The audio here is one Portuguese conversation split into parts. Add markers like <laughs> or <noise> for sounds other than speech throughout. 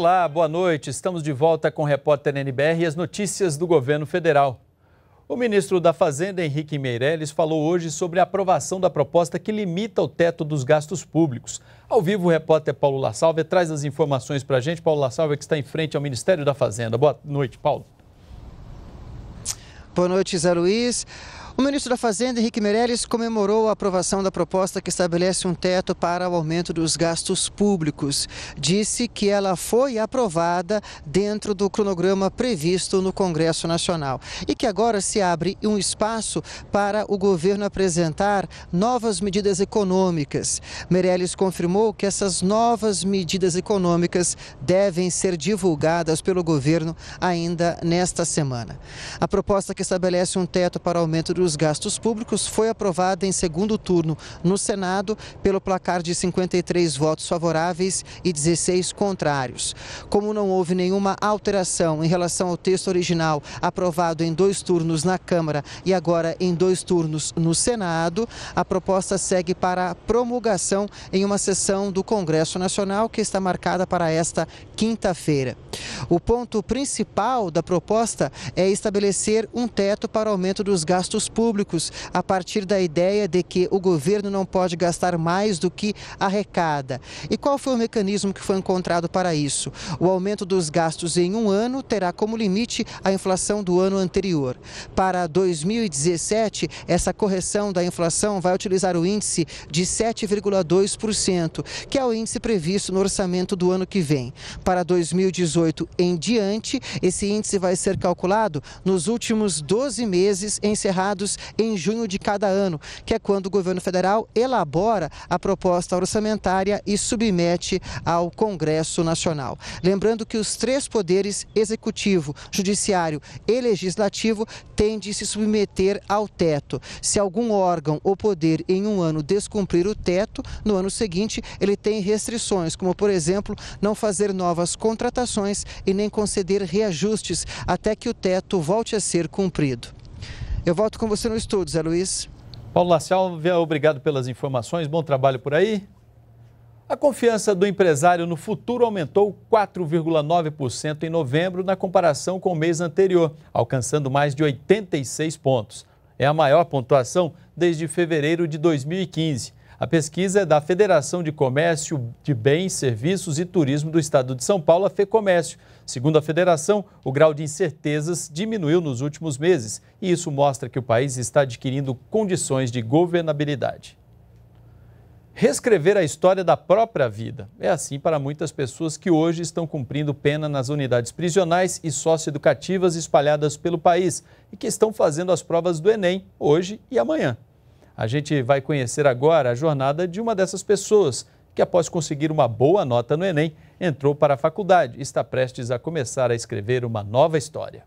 Olá, boa noite. Estamos de volta com o repórter NBR e as notícias do governo federal. O ministro da Fazenda, Henrique Meirelles, falou hoje sobre a aprovação da proposta que limita o teto dos gastos públicos. Ao vivo, o repórter Paulo La traz as informações para a gente. Paulo La que está em frente ao Ministério da Fazenda. Boa noite, Paulo. Boa noite, Zé Luiz. O ministro da Fazenda, Henrique Meirelles, comemorou a aprovação da proposta que estabelece um teto para o aumento dos gastos públicos. Disse que ela foi aprovada dentro do cronograma previsto no Congresso Nacional e que agora se abre um espaço para o governo apresentar novas medidas econômicas. Meirelles confirmou que essas novas medidas econômicas devem ser divulgadas pelo governo ainda nesta semana. A proposta que estabelece um teto para o aumento dos os gastos públicos foi aprovada em segundo turno no Senado pelo placar de 53 votos favoráveis e 16 contrários. Como não houve nenhuma alteração em relação ao texto original aprovado em dois turnos na Câmara e agora em dois turnos no Senado, a proposta segue para promulgação em uma sessão do Congresso Nacional que está marcada para esta quinta-feira. O ponto principal da proposta é estabelecer um teto para o aumento dos gastos públicos a partir da ideia de que o governo não pode gastar mais do que arrecada. E qual foi o mecanismo que foi encontrado para isso? O aumento dos gastos em um ano terá como limite a inflação do ano anterior. Para 2017, essa correção da inflação vai utilizar o índice de 7,2%, que é o índice previsto no orçamento do ano que vem. Para 2018 em diante, esse índice vai ser calculado nos últimos 12 meses encerrados em junho de cada ano, que é quando o governo federal elabora a proposta orçamentária e submete ao Congresso Nacional. Lembrando que os três poderes, executivo, judiciário e legislativo, têm de se submeter ao teto. Se algum órgão ou poder em um ano descumprir o teto, no ano seguinte ele tem restrições, como por exemplo, não fazer novas contratações e nem conceder reajustes até que o teto volte a ser cumprido. Eu volto com você no estúdio, Zé Luiz. Paulo Lacialvia, obrigado pelas informações. Bom trabalho por aí. A confiança do empresário no futuro aumentou 4,9% em novembro na comparação com o mês anterior, alcançando mais de 86 pontos. É a maior pontuação desde fevereiro de 2015. A pesquisa é da Federação de Comércio de Bens, Serviços e Turismo do Estado de São Paulo, a FEComércio. Segundo a federação, o grau de incertezas diminuiu nos últimos meses e isso mostra que o país está adquirindo condições de governabilidade. Reescrever a história da própria vida. É assim para muitas pessoas que hoje estão cumprindo pena nas unidades prisionais e socioeducativas espalhadas pelo país e que estão fazendo as provas do Enem hoje e amanhã. A gente vai conhecer agora a jornada de uma dessas pessoas que, após conseguir uma boa nota no Enem, entrou para a faculdade e está prestes a começar a escrever uma nova história.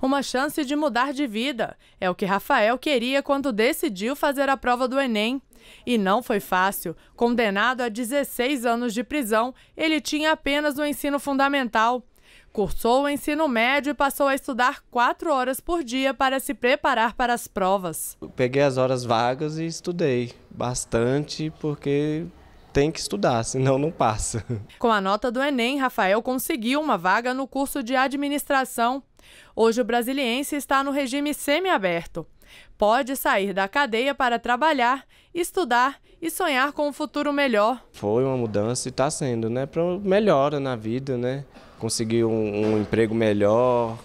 Uma chance de mudar de vida é o que Rafael queria quando decidiu fazer a prova do Enem. E não foi fácil. Condenado a 16 anos de prisão, ele tinha apenas o ensino fundamental. Cursou o ensino médio e passou a estudar quatro horas por dia para se preparar para as provas. Eu peguei as horas vagas e estudei bastante, porque tem que estudar, <laughs> senão não passa. Com a nota do Enem, Rafael conseguiu uma vaga no curso de administração. Hoje o brasiliense está no regime semiaberto pode sair da cadeia para trabalhar, estudar e sonhar com um futuro melhor. Foi uma mudança e está sendo, né? Para melhora na vida, né? Conseguir um, um emprego melhor,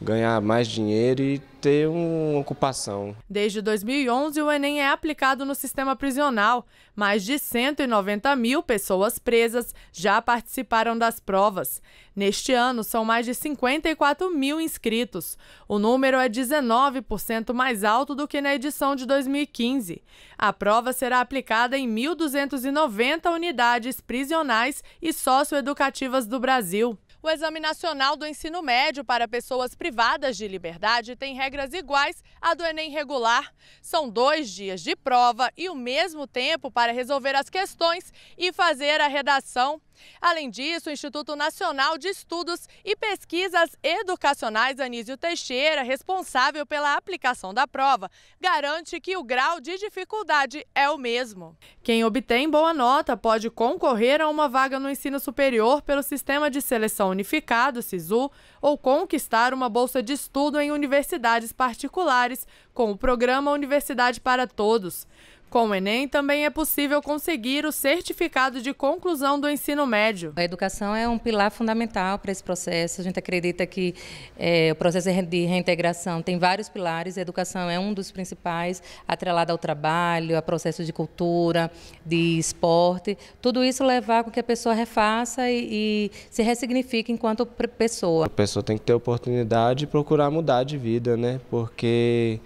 ganhar mais dinheiro e ter uma ocupação. Desde 2011, o Enem é aplicado no sistema prisional. Mais de 190 mil pessoas presas já participaram das provas. Neste ano, são mais de 54 mil inscritos. O número é 19% mais alto do que na edição de 2015. A prova será aplicada em 1.290 unidades prisionais e socioeducativas do Brasil. O Exame Nacional do Ensino Médio para Pessoas Privadas de Liberdade tem regras iguais à do Enem regular. São dois dias de prova e o mesmo tempo para resolver as questões e fazer a redação. Além disso, o Instituto Nacional de Estudos e Pesquisas Educacionais Anísio Teixeira, responsável pela aplicação da prova, garante que o grau de dificuldade é o mesmo. Quem obtém boa nota pode concorrer a uma vaga no ensino superior pelo Sistema de Seleção Unificado, SISU, ou conquistar uma bolsa de estudo em universidades particulares, com o programa Universidade para Todos. Com o Enem, também é possível conseguir o certificado de conclusão do ensino médio. A educação é um pilar fundamental para esse processo. A gente acredita que é, o processo de reintegração tem vários pilares. A educação é um dos principais, atrelado ao trabalho, a processo de cultura, de esporte. Tudo isso levar com que a pessoa refaça e, e se ressignifique enquanto pessoa. A pessoa tem que ter oportunidade de procurar mudar de vida, né? Porque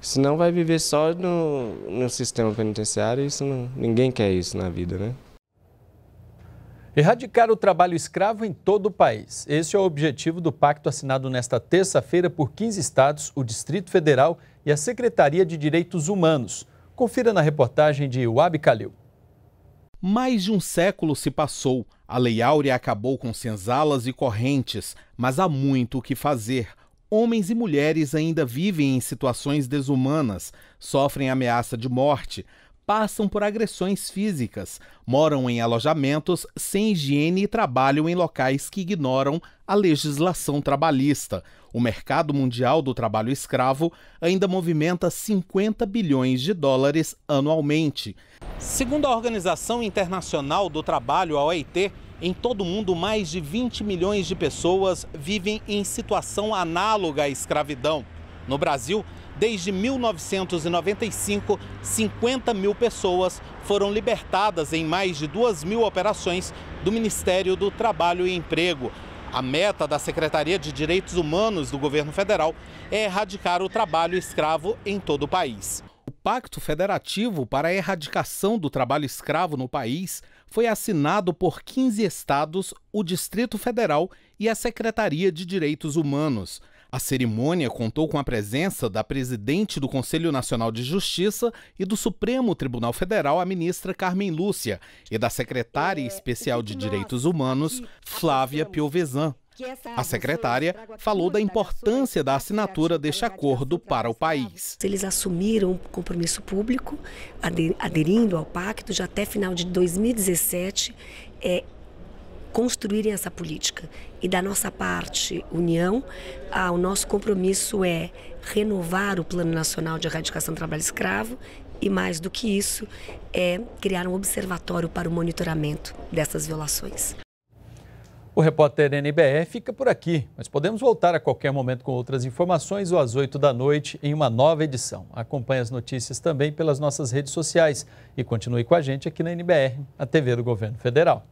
Senão vai viver só no, no sistema penitenciário, isso não, ninguém quer isso na vida, né? Erradicar o trabalho escravo em todo o país. Esse é o objetivo do pacto assinado nesta terça-feira por 15 estados, o Distrito Federal e a Secretaria de Direitos Humanos. Confira na reportagem de Wab Kalil. Mais de um século se passou. A Lei Áurea acabou com senzalas e correntes, mas há muito o que fazer homens e mulheres ainda vivem em situações desumanas, sofrem ameaça de morte, passam por agressões físicas, moram em alojamentos sem higiene e trabalham em locais que ignoram a legislação trabalhista. O mercado mundial do trabalho escravo ainda movimenta 50 bilhões de dólares anualmente. Segundo a Organização Internacional do Trabalho, a OIT, em todo o mundo, mais de 20 milhões de pessoas vivem em situação análoga à escravidão. No Brasil, desde 1995, 50 mil pessoas foram libertadas em mais de 2 mil operações do Ministério do Trabalho e Emprego. A meta da Secretaria de Direitos Humanos do governo federal é erradicar o trabalho escravo em todo o país. O Pacto Federativo para a Erradicação do Trabalho Escravo no país foi assinado por 15 estados, o Distrito Federal e a Secretaria de Direitos Humanos. A cerimônia contou com a presença da presidente do Conselho Nacional de Justiça e do Supremo Tribunal Federal, a ministra Carmen Lúcia, e da secretária é, especial de Direitos Humanos, Flávia Piovesan. A secretária falou da importância da assinatura deste acordo para o país. Eles assumiram um compromisso público, aderindo ao pacto, já até final de 2017, é, construírem essa política. E da nossa parte, União, ah, o nosso compromisso é renovar o Plano Nacional de Erradicação do Trabalho Escravo e, mais do que isso, é criar um observatório para o monitoramento dessas violações. O repórter NBR fica por aqui, mas podemos voltar a qualquer momento com outras informações ou às 8 da noite em uma nova edição. Acompanhe as notícias também pelas nossas redes sociais e continue com a gente aqui na NBR, a TV do Governo Federal.